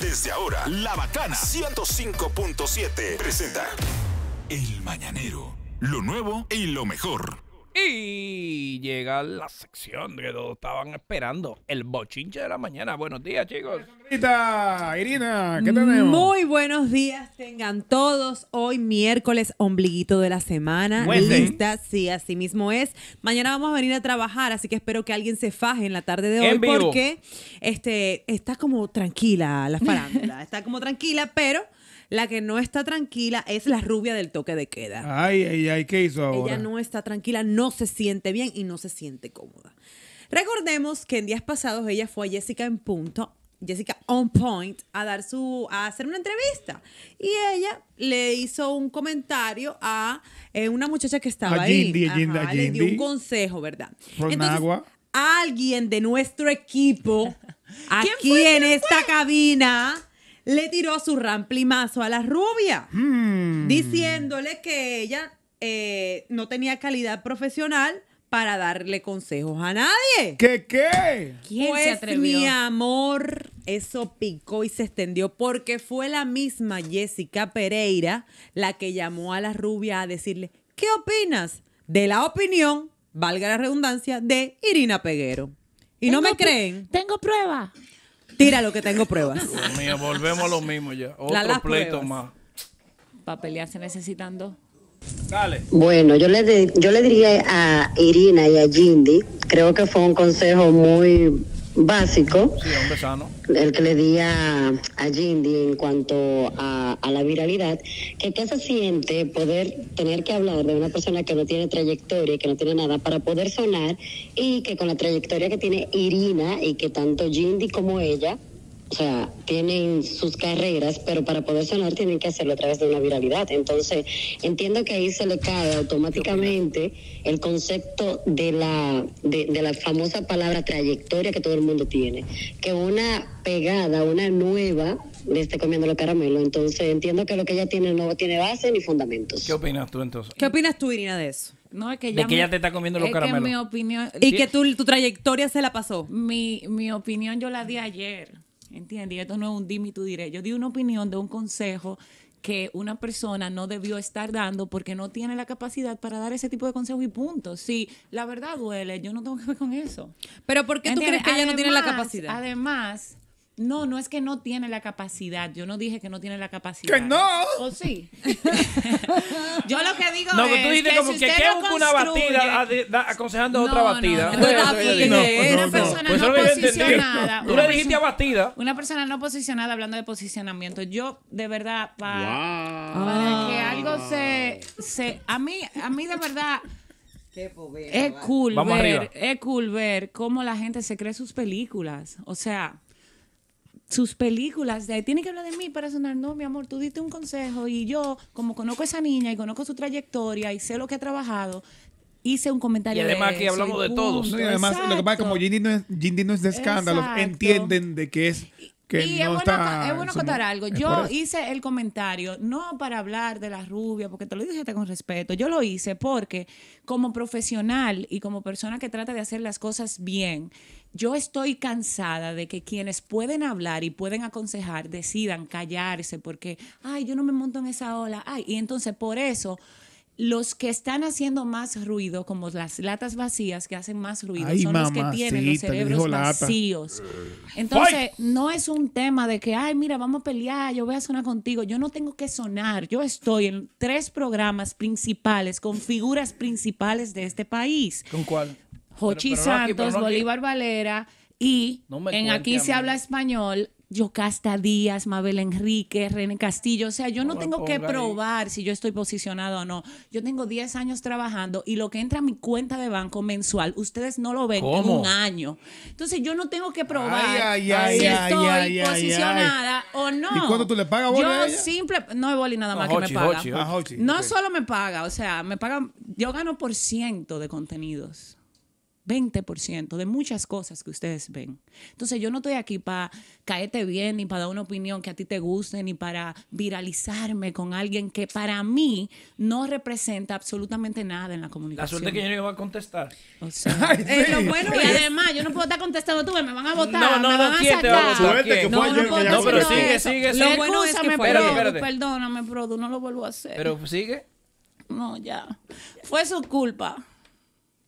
Desde ahora, La Bacana 105.7 presenta El Mañanero, lo nuevo y lo mejor. Y llega la sección que todos estaban esperando, el bochinche de la mañana. Buenos días, chicos. Irina, ¿qué tenemos? Muy buenos días, tengan todos. Hoy miércoles, ombliguito de la semana. Lista, sí, así mismo es. Mañana vamos a venir a trabajar, así que espero que alguien se faje en la tarde de hoy porque este, está como tranquila la farándula, está como tranquila, pero la que no está tranquila es la rubia del toque de queda. Ay, ay, ay, ¿qué hizo ahora? Ella no está tranquila, no se siente bien y no se siente cómoda. Recordemos que en días pasados ella fue a Jessica en punto, Jessica on point, a dar su, a hacer una entrevista. Y ella le hizo un comentario a eh, una muchacha que estaba a ahí. le dio un consejo, ¿verdad? agua. alguien de nuestro equipo aquí en esta cabina le tiró a su ramplimazo a la rubia, mm. diciéndole que ella eh, no tenía calidad profesional para darle consejos a nadie. ¿Qué qué? ¿Quién se pues, atrevió? Mi amor, eso picó y se extendió porque fue la misma Jessica Pereira la que llamó a la rubia a decirle, ¿qué opinas de la opinión, valga la redundancia, de Irina Peguero? Y no me creen. Tengo pruebas. Tíralo que tengo pruebas. Dios volvemos a lo mismo ya. Otro pleito más. Para pelearse necesitan dos. Dale. Bueno, yo le, yo le diría a Irina y a Jindy, creo que fue un consejo muy básico, el que le di a, a Jindy en cuanto a, a, la viralidad, que qué se siente poder tener que hablar de una persona que no tiene trayectoria que no tiene nada para poder sonar y que con la trayectoria que tiene Irina y que tanto Jindy como ella o sea, tienen sus carreras, pero para poder sonar tienen que hacerlo a través de una viralidad. Entonces, entiendo que ahí se le cae automáticamente el concepto de la, de, la famosa palabra trayectoria que todo el mundo tiene. Que una pegada, una nueva, le esté comiendo los caramelos. Entonces, entiendo que lo que ella tiene no tiene base ni fundamentos. ¿Qué opinas tú entonces? ¿Qué opinas tú, Irina, de eso? No, de que ella te está comiendo los caramelos. opinión, y que tu, tu trayectoria se la pasó. Mi, mi opinión yo la di ayer. ¿entiendes? Y esto no es un dime y tú diré. Yo di una opinión de un consejo que una persona no debió estar dando porque no tiene la capacidad para dar ese tipo de consejo y punto. Si la verdad duele, yo no tengo que ver con eso. Pero ¿por qué tú crees que ella no tiene la capacidad? Además, no, no es que no tiene la capacidad. Yo no dije que no tiene la capacidad. ¡Que no! ¿O oh, sí? Yo lo que digo es es. No, tú dices como que, que busca una batida aconsejando otra batida. No, una persona pues no posicionada. Tú le dijiste a batida. Una persona no posicionada hablando de posicionamiento. Yo, de verdad, para, que algo se, se. A mí, a mí de verdad. pobre. es cool, ver, es cool ver cómo la gente se cree sus películas. O sea, sus películas, de tiene que hablar de mí para sonar, no, mi amor, tú diste un consejo y yo, como conozco a esa niña y conozco su trayectoria y sé lo que ha trabajado, hice un comentario. Y además que hablamos de todos. y además, lo que pasa es como Gindy no es, no es de escándalos, entienden de que es y es, bueno, contar algo. Yo hice el comentario no para hablar de las rubias, porque te lo dije con respeto. Yo lo hice porque como profesional y como persona que trata de hacer las cosas bien, yo estoy cansada de que quienes pueden hablar y pueden aconsejar decidan callarse porque, ay, yo no me monto en esa ola. Ay, y entonces por eso los que están haciendo más ruido, como las latas vacías que hacen más ruido, son los que tienen los cerebros vacíos. Entonces, no es un tema de que, ay, mira, vamos a pelear, yo voy a sonar contigo. Yo no tengo que sonar. Yo estoy en tres programas principales con figuras principales de este país. ¿Con cuál? Jochi Santos, Bolívar Valera y en Aquí se habla español Yocasta Díaz, Mabel Enrique, René Castillo. O sea, yo no, tengo que probar si yo estoy posicionado o no. Yo tengo 10 años trabajando y lo que entra a mi cuenta de banco mensual, ustedes no lo ven en un año. Entonces, yo no tengo que probar si estoy posicionada o no. ¿Y cuánto tú le pagas, Boli? Yo a simple, no es Boli nada más que me paga. Ah, no solo me paga, o sea, me paga, yo gano por ciento de contenidos. 20% de muchas cosas que ustedes ven. Entonces yo no estoy aquí para caerte bien, ni para dar una opinión que a ti te guste, ni para viralizarme con alguien que para mí no representa absolutamente nada en la comunicación. La suerte que yo no iba a contestar. O sea, Ay, eh, lo bueno, y además yo no puedo estar contestando tú, me van a votar. No, no, no, ¿quién te va a votar? No, pero sigue, sigue, sigue. Lo bueno es fue. Perdóname, Produ, no lo vuelvo a hacer. Pero sigue. No, ya. Fue su culpa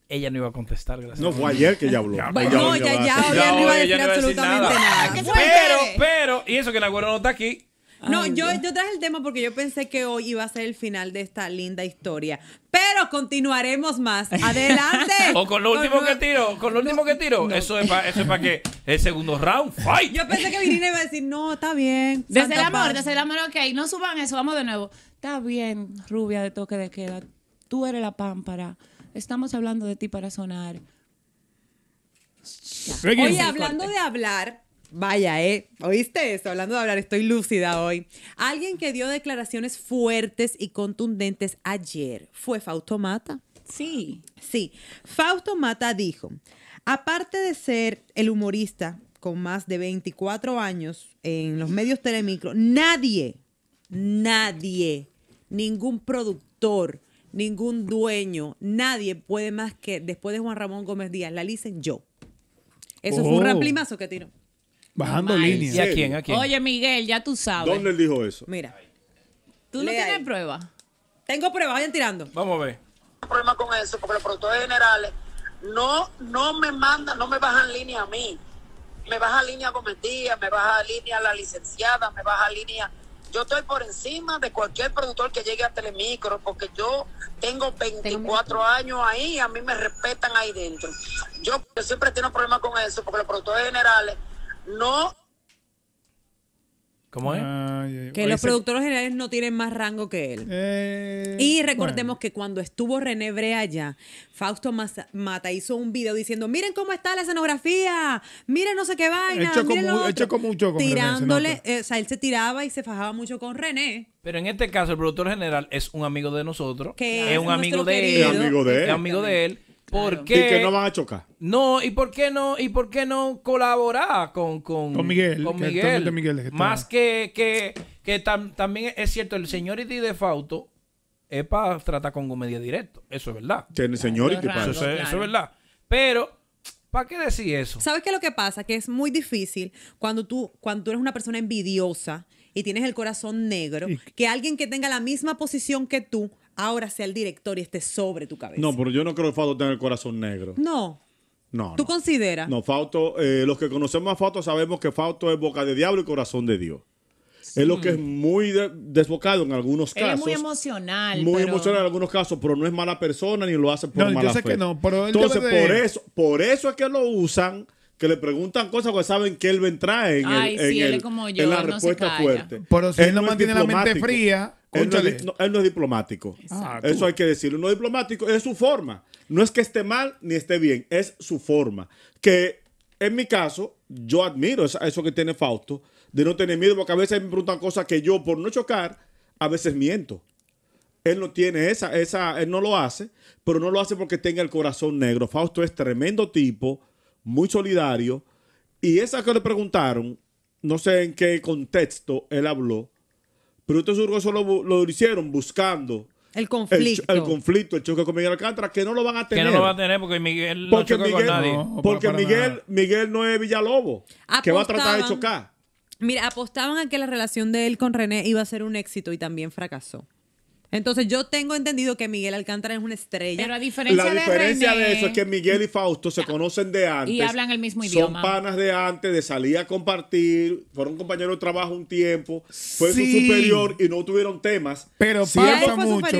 ella no iba a contestar, gracias. No, fue ayer que ya habló. no, ya, ya, no iba a decir absolutamente nada. Pero, pero, y eso que la güera no está aquí. No, yo, yo traje el tema porque yo pensé que hoy iba a ser el final de esta linda historia. Pero continuaremos más. Adelante. o con lo último que tiro, con lo último que tiro. Eso es para es para que el segundo round. Fight. Yo pensé que Virina iba a decir, no, está bien. Desde el amor, desde el amor, ok. No suban eso, vamos de nuevo. Está bien, rubia de toque de queda. Tú eres la pámpara Estamos hablando de ti para sonar. Oye, hablando de hablar, Vaya, ¿eh? ¿Oíste eso? Hablando de hablar, estoy lúcida hoy. Alguien que dio declaraciones fuertes y contundentes ayer fue Fausto Mata. Sí. Sí. Fausto Mata dijo, aparte de ser el humorista con más de 24 años en los medios telemicro, nadie, nadie, ningún productor, ningún dueño, nadie puede más que después de Juan Ramón Gómez Díaz, la licen yo. Eso fue un oh. ramplimazo que tiró. Bajando líneas. a quién, Oye, Miguel, ya tú sabes. ¿Dónde él dijo eso? Mira. ¿Tú no tienes pruebas? Tengo pruebas, vayan tirando. Vamos a ver. No problema con eso, porque los productores generales no, no me mandan, no me bajan línea a mí. Me baja línea Gómez Díaz, me baja línea la licenciada, me baja línea. Yo estoy por encima de cualquier productor que llegue a Telemicro, porque yo tengo 24 años ahí y a mí me respetan ahí dentro. Yo, siempre tengo problemas con eso porque los productores generales no ¿Cómo es? Que los productores generales no tienen más rango que él. Eh, y recordemos que cuando estuvo René Brea allá, Fausto Mata hizo un video diciendo, miren cómo está la escenografía, miren no sé qué vaina, mucho con Tirándole, eh, o sea, él se tiraba y se fajaba mucho con René. Pero en este caso, el productor general es un amigo de nosotros, es, un amigo de, amigo de él, es amigo de él ¿Por qué? Y que no van a chocar. No, ¿y por qué no, y por qué no colaborar con, Miguel? Con Miguel. Más que, también es cierto, el señor y de Fauto es para tratar con comedia directo. Eso es verdad. Tiene señor eso, eso es verdad. Pero ¿Para qué decir eso? ¿Sabes qué es lo que pasa? Que es muy difícil cuando tú, cuando eres una persona envidiosa y tienes el corazón negro, que alguien que tenga la misma posición que tú ahora sea el director y esté sobre tu cabeza. No, pero yo no creo que Fausto tenga el corazón negro. No. No. ¿Tú consideras? No, Fausto, eh, los que conocemos a Fausto sabemos que Fausto es boca de diablo y corazón de Dios. Es lo que es muy desbocado en algunos casos. es muy emocional. Muy emocional en algunos casos, pero no es mala persona ni lo hace por no, mala yo que no, Entonces, por, eso, por eso es que lo usan que le preguntan cosas porque saben que él entrar en, en, él la respuesta fuerte. Pero si él, no mantiene la mente fría, él no, es, diplomático. Ah, eso hay que decirlo. No es diplomático, es su forma. No es que esté mal ni esté bien, es su forma. Que en mi caso, yo admiro eso que tiene Fausto, de no tener miedo, porque a veces me preguntan cosas que yo, por no chocar, a veces miento. Él no tiene esa, esa, él no lo hace, pero no lo hace porque tenga el corazón negro. Fausto es tremendo tipo muy solidario. Y esa que le preguntaron, no sé en qué contexto él habló, pero estos surgos solo lo hicieron buscando el conflicto. El, conflicto, el choque con Miguel Alcántara, que no lo van a tener. Que no lo van a tener porque Miguel no porque Miguel, porque Miguel, no es Villalobos, que va a tratar de chocar. Mira, apostaban a que la relación de él con René iba a ser un éxito y también fracasó. Entonces yo tengo entendido que Miguel Alcántara es una estrella. Pero a diferencia la diferencia de, eso es que Miguel y Fausto se conocen de antes. Y hablan el mismo idioma. Son panas de antes, de salir a compartir, fueron compañeros de trabajo un tiempo, fue su superior y no tuvieron temas. Pero pasa mucho.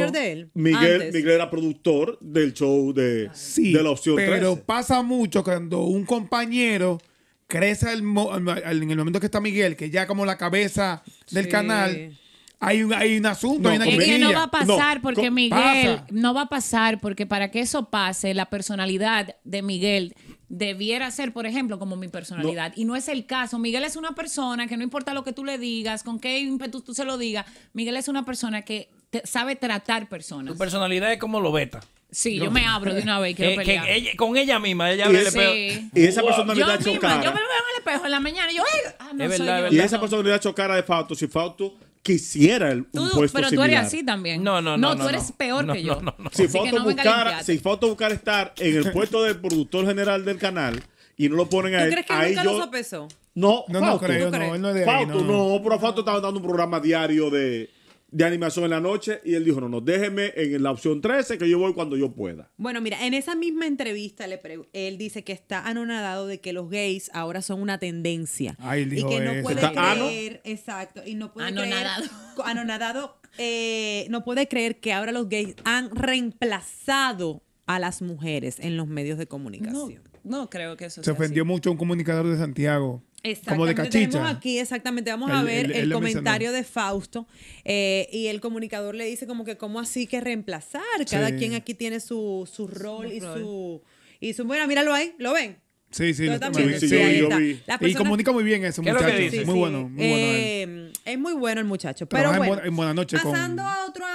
Miguel, era productor del show de, la opción Pero pasa mucho cuando un compañero crece en el momento que está Miguel, que ya como la cabeza del canal hay un, hay un asunto, hay una es que no va a pasar porque Miguel, no va a pasar porque para que eso pase, la personalidad de Miguel debiera ser, por ejemplo, como mi personalidad. Y no es el caso. Miguel es una persona que no importa lo que tú le digas, con qué ímpetu tú se lo digas, Miguel es una persona que sabe tratar personas. Tu personalidad es como lo beta. Sí, yo, me abro de una vez quiero pelear. con ella misma, ella abre el espejo. Y esa personalidad wow. yo chocara. yo me veo en el espejo en la mañana y yo, ah, es verdad, Y esa personalidad chocara de Fausto. Si Fausto quisiera el puesto Pero tú eres así también. No, no, no. No, tú eres peor que yo. Si Foto buscar si Foto buscar estar en el puesto del productor general del canal y no lo ponen a ¿Tú crees que nunca No, no, no creo, no, él no es de no. no, pero estaba dando un programa diario de de animación en la noche y él dijo, no, no, déjeme en la opción 13 que yo voy cuando yo pueda. Bueno, mira, en esa misma entrevista él dice que está anonadado de que los gays ahora son una tendencia. Ah, y que no puede creer, exacto, y no puede creer anonadado eh, no puede creer que ahora los gays han reemplazado a las mujeres en los medios de comunicación. No, creo que eso Se ofendió mucho un comunicador de Santiago como de cachicha. Tenemos aquí, exactamente, vamos a ver el comentario de Fausto eh, y el comunicador le dice como que cómo así que reemplazar, cada quien aquí tiene su, su rol y su... Y su, bueno, míralo ahí, ¿lo ven? Sí, sí, lo también. y comunica muy bien eso, muchachos muy bueno, eh, es muy bueno el muchacho. Pero bueno, Buenas noches. Pasando a otro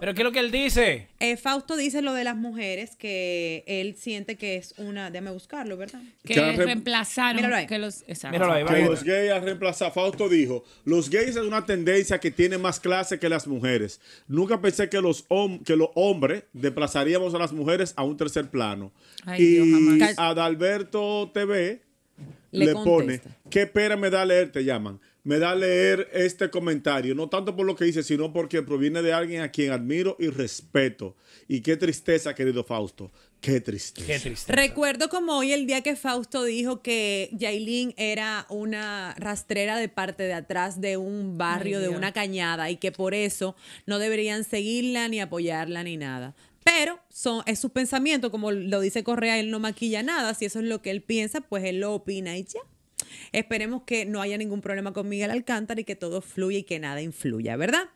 pero ¿qué es lo que él dice? Eh, Fausto dice lo de las mujeres, que él siente que es una. Déjame buscarlo, ¿verdad? Que, reemplazaron. Míralo los, que los gays han Fausto dijo: Los gays es una tendencia que tiene más clase que las mujeres. Nunca pensé que los, que los hombres desplazaríamos a las mujeres a un tercer plano. y Dios, Adalberto TV le, pone: ¿Qué pena me da leer? Te llaman me da a leer este comentario, no tanto por lo que dice, sino porque proviene de alguien a quien admiro y respeto. Y qué tristeza, querido Fausto. Qué tristeza. Qué Recuerdo como hoy el día que Fausto dijo que Yailin era una rastrera de parte de atrás de un barrio, de una cañada, y que por eso no deberían seguirla ni apoyarla ni nada. Pero son, es su pensamiento, como lo dice Correa, él no maquilla nada. Si eso es lo que él piensa, pues él lo opina y ya. Esperemos que no haya ningún problema con Miguel Alcántara y que todo fluya y que nada influya, ¿verdad?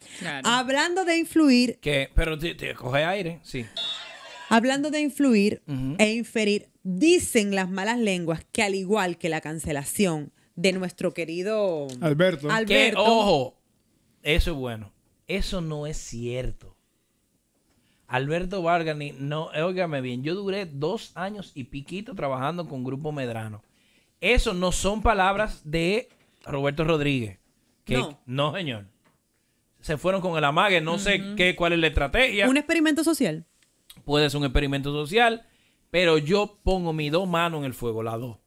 Hablando de influir. Que, pero te, coge aire, sí. Hablando de influir e inferir, dicen las malas lenguas que al igual que la cancelación de nuestro querido Alberto, Alberto ojo, eso es bueno. Eso no es cierto. Alberto Vargani, no, óigame bien, yo duré dos años y piquito trabajando con Grupo Medrano. Eso no son palabras de Roberto Rodríguez. no. señor. Se fueron con el amague, no sé qué, cuál es la estrategia. Un experimento social. Puede ser un experimento social, pero yo pongo mi dos manos en el fuego, las dos.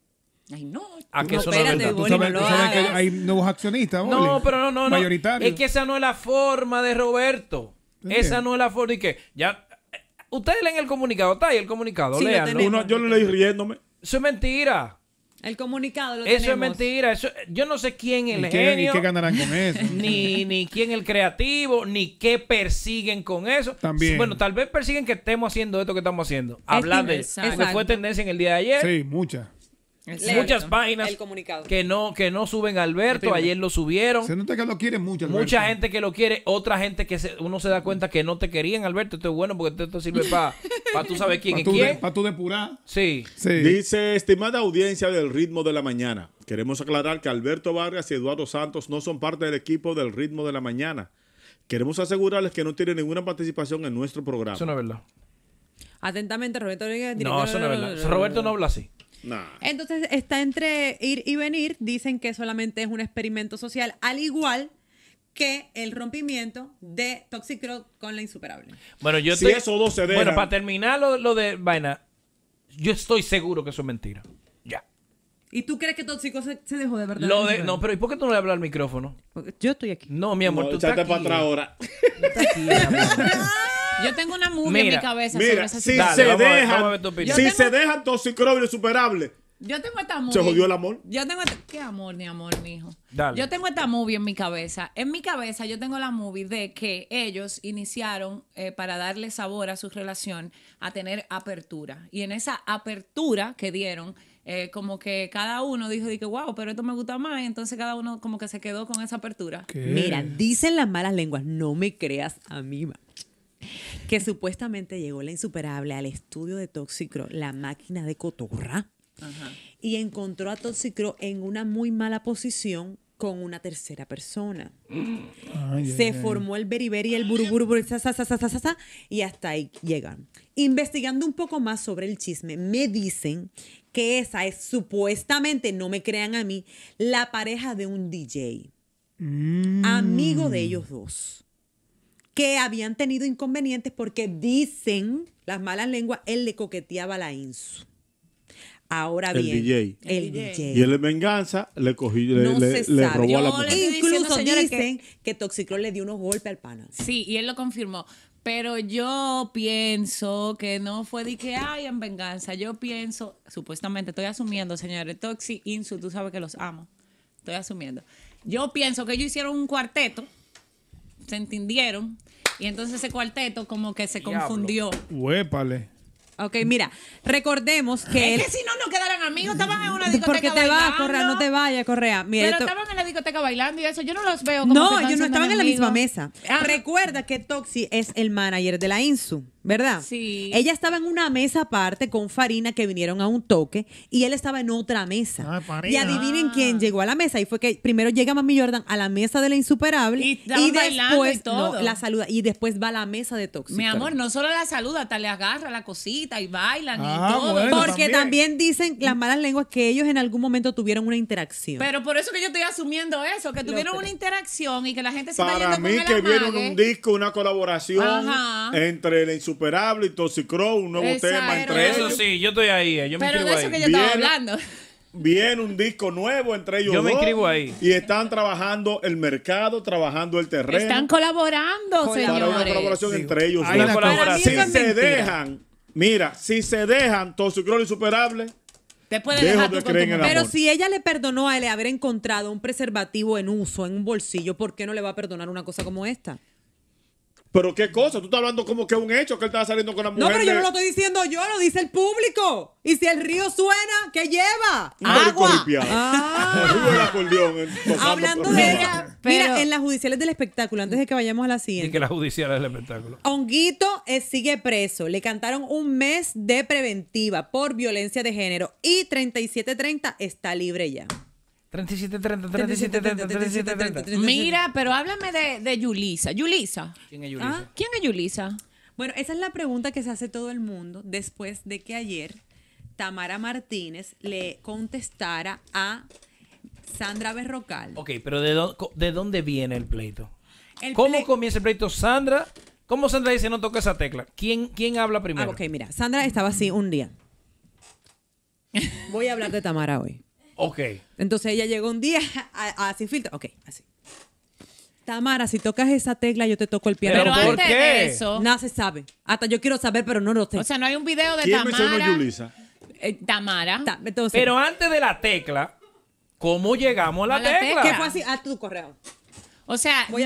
Ay, no. A ¿Tú sabes, que hay nuevos accionistas, No, pero no, no, Es que esa no es la forma de Roberto. Esa no es la forma. Y que ya. Eh, ustedes leen el comunicado, está ahí el comunicado, yo lo leí riéndome. Eso es mentira. El comunicado lo Eso es mentira. Eso, yo no sé quién el ni genio. Ni qué ganarán con eso. ni, quién el creativo, ni qué persiguen con eso. También. Bueno, tal vez persiguen que estemos haciendo esto que estamos haciendo. Hablar de fue tendencia en el día de ayer. Sí, muchas muchas páginas que no que no suben a Alberto, ayer lo subieron. Se que lo quieren Mucha gente que lo quiere, otra gente que uno se da cuenta que no te querían Alberto, esto es bueno porque esto sirve para tú saber quién es quién. Para tú depurar. Sí. sí. Dice, estimada audiencia del ritmo de la mañana, queremos aclarar que Alberto Vargas y Eduardo Santos no son parte del equipo del ritmo de la mañana. Queremos asegurarles que no tienen ninguna participación en nuestro programa. Eso no es verdad. Atentamente, Roberto No, eso es verdad. Roberto no habla así. Entonces está entre ir y venir, dicen que solamente es un experimento social, al igual que el rompimiento de Toxic con la insuperable. Bueno, yo estoy... eso Bueno, para terminar lo, de vaina, yo estoy seguro que eso es mentira. Ya. ¿Y tú crees que Tóxico se, dejó de verdad? Lo de... No, pero ¿y por qué tú no le hablas al micrófono? yo estoy aquí. No, mi amor, tú estás para atrás ahora. Yo tengo una movie en mi cabeza mira, si se deja, si se deja, Yo tengo esta movie. se jodió el amor. Yo tengo ¿Qué amor, ni amor, mijo? Dale. Yo tengo esta movie en mi cabeza. En mi cabeza yo tengo la movie de que ellos iniciaron eh, para darle sabor a su relación a tener apertura. Y en esa apertura que dieron, eh, como que cada uno dijo, dije, wow, pero esto me gusta más. Y Entonces cada uno como que se quedó con esa apertura. Mira, dicen las malas lenguas, no me creas a mí. macho que supuestamente llegó la insuperable al estudio de Toxicro, la máquina de cotorra, y encontró a Toxicro en una muy mala posición con una tercera persona. se formó el beriberi, el buruburu, y hasta ahí llegan. Investigando un poco más sobre el chisme, me dicen que esa es supuestamente, no me crean a mí, la pareja de un DJ, mm. amigo de ellos dos que habían tenido inconvenientes porque dicen las malas lenguas, él le coqueteaba a la Insu. Ahora el DJ. el DJ. Y él en venganza le cogió, le, robó a la Incluso dicen que, que le dio unos golpes al pana. Sí, y él lo confirmó. Pero yo pienso que no fue de que hay en venganza. Yo pienso, supuestamente, estoy asumiendo, señores, Toxi, Insu, tú sabes que los amo. Estoy asumiendo. Yo pienso que ellos hicieron un cuarteto se entendieron y entonces ese cuarteto como que se confundió. Huépale. Ok, mira, recordemos que. Es que si no, no quedaran amigos, estaban en una discoteca. Porque te vas, Correa, no te vayas, Correa. pero estaban en la discoteca bailando y eso, yo no los veo como. No, ellos no estaban en la misma mesa. Recuerda que Toxi es el manager de la INSU. ¿verdad? Sí. Ella estaba en una mesa aparte con Farina que vinieron a un toque y él estaba en otra mesa. Ay, ah, y adivinen quién ah. llegó a la mesa. Y fue que primero llega Mami Jordan a la mesa de la insuperable y, después la saluda. Y después va a la mesa de Tóxico. Mi amor, no solo la saluda, hasta le agarra la cosita y bailan y ah, todo. Porque también. dicen las malas lenguas que ellos en algún momento tuvieron una interacción. Pero por eso que yo estoy asumiendo eso, que tuvieron una interacción y que la gente se Para está yendo mí con el que vieron un disco, una colaboración entre la insuperable Insuperable y Toxicro, un nuevo tema entre ellos. Eso sí, yo estoy ahí. Eh, yo me Pero de eso que yo estaba hablando. Viene un disco nuevo entre ellos. Yo me escribo inscribo ahí. Y están trabajando el mercado, trabajando el terreno. Están colaborando, señores. una colaboración entre ellos. Hay Colaboración. Si se dejan, mira, si se dejan, y Insuperable. Te puede dejar Pero si ella le perdonó a él haber encontrado un preservativo en uso, en un bolsillo, ¿por qué no le va a perdonar una cosa como esta? Pero qué cosa, tú estás hablando como que es un hecho que él estaba saliendo con la mujer. No, pero yo no lo estoy diciendo yo, lo dice el público. Y si el río suena, ¿qué lleva? Ah, agua. Ah. Eh, hablando de ella, mira, en las judiciales del espectáculo, antes de que vayamos a la siguiente. Y que las judiciales del espectáculo. Honguito eh, sigue preso. Le cantaron un mes de preventiva por violencia de género y 3730 está libre ya. 37, 30, 37, Mira, pero háblame de, de Yulisa. Yulisa. ¿Quién es Yulisa? Ah, ¿Quién es Bueno, esa es la pregunta que se hace todo el mundo después de que ayer Tamara Martínez le contestara a Sandra Berrocal. Ok, pero ¿de, dónde viene el pleito? ¿Cómo comienza el pleito Sandra? ¿Cómo Sandra dice no toca esa tecla? ¿Quién, quién habla ah, primero? Ah, ok, mira, Sandra estaba así un día. Voy a hablar de Tamara hoy. Ok. Entonces ella llegó un día a, a, sin filtro. Ok, así. Tamara, si tocas esa tecla, yo te toco el piano. Pero ¿Por antes qué? de eso. Nada se sabe. Hasta yo quiero saber, pero no lo sé. O sea, no hay un video de ¿Quién Tamara. Eh, Tamara. pero antes de la tecla, ¿cómo llegamos a la, tecla? tecla? ¿Qué fue así? A tu correo. O sea, no,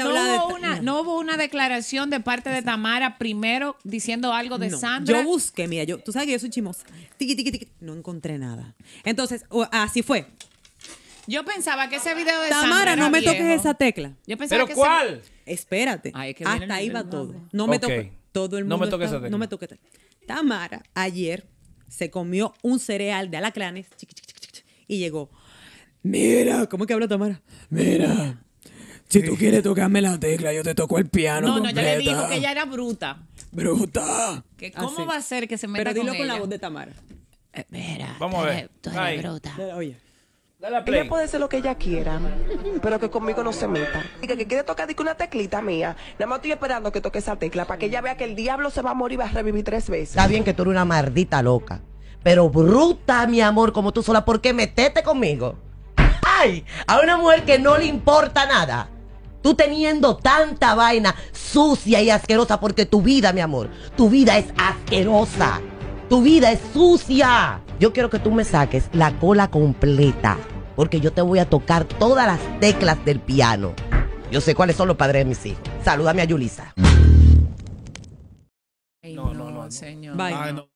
hubo una, no hubo una declaración de parte de Tamara primero diciendo algo de Sandra. Yo busqué, mira, yo, tú sabes que yo soy chimosa. Tiki, tiki, no encontré nada. Entonces, así fue. Yo pensaba que ese video de Tamara, no me toques esa tecla. Yo pensaba ¿Pero que cuál? Espérate. Hasta ahí va todo. No me toques. Todo el mundo. No me toques esa tecla. No me toques. Tamara, ayer se comió un cereal de Alacranes y llegó. Mira, ¿cómo que habla Tamara? Mira si tú quieres tocarme la tecla, yo te toco el piano. No, no, ya le dijo que ella era bruta. Bruta. Ah, ¿Cómo va a ser que se meta Pero dilo con, la voz de Tamara. Eh, Vamos a ver. Tú eres bruta. Oye. Dale a play. Ella puede ser lo que ella quiera, pero que conmigo no se meta. Diga que quiere tocar una teclita mía. Nada más estoy esperando que toque esa tecla para que ella vea que el diablo se va a morir y va a revivir tres veces. Está bien que tú eres una maldita loca, pero bruta, mi amor, como tú sola, ¿por qué metete conmigo? ¡Ay! A una mujer que no le importa nada Tú teniendo tanta vaina sucia y asquerosa, porque tu vida, mi amor, tu vida es asquerosa. Tu vida es sucia. Yo quiero que tú me saques la cola completa, porque yo te voy a tocar todas las teclas del piano. Yo sé cuáles son los padres de mis hijos. Salúdame a Yulisa. no, no, no, señor.